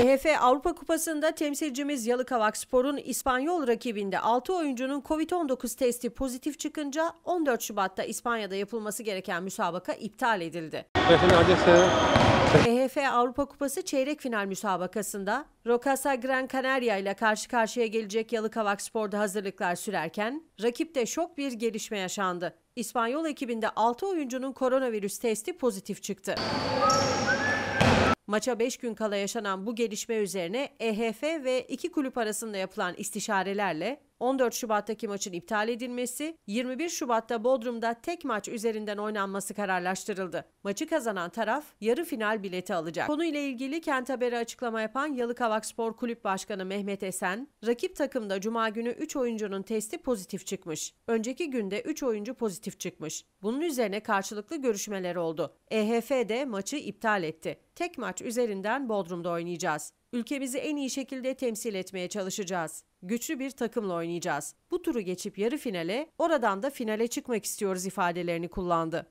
EHF Avrupa Kupası'nda temsilcimiz Yalıkavak Spor'un İspanyol rakibinde 6 oyuncunun Covid-19 testi pozitif çıkınca 14 Şubat'ta İspanya'da yapılması gereken müsabaka iptal edildi. EHF Avrupa Kupası çeyrek final müsabakasında Rocasa Gran Canaria ile karşı karşıya gelecek Yalıkavak Spor'da hazırlıklar sürerken rakipte şok bir gelişme yaşandı. İspanyol ekibinde 6 oyuncunun koronavirüs testi pozitif çıktı. Maça 5 gün kala yaşanan bu gelişme üzerine EHF ve iki kulüp arasında yapılan istişarelerle 14 Şubat'taki maçın iptal edilmesi, 21 Şubat'ta Bodrum'da tek maç üzerinden oynanması kararlaştırıldı. Maçı kazanan taraf yarı final bileti alacak. Konuyla ilgili Kent Haberi açıklama yapan Yalıkavak Spor Kulüp Başkanı Mehmet Esen, rakip takımda cuma günü 3 oyuncunun testi pozitif çıkmış. Önceki günde 3 oyuncu pozitif çıkmış. Bunun üzerine karşılıklı görüşmeler oldu. EHF de maçı iptal etti tek maç üzerinden Bodrum'da oynayacağız. Ülkemizi en iyi şekilde temsil etmeye çalışacağız. Güçlü bir takımla oynayacağız. Bu turu geçip yarı finale, oradan da finale çıkmak istiyoruz ifadelerini kullandı.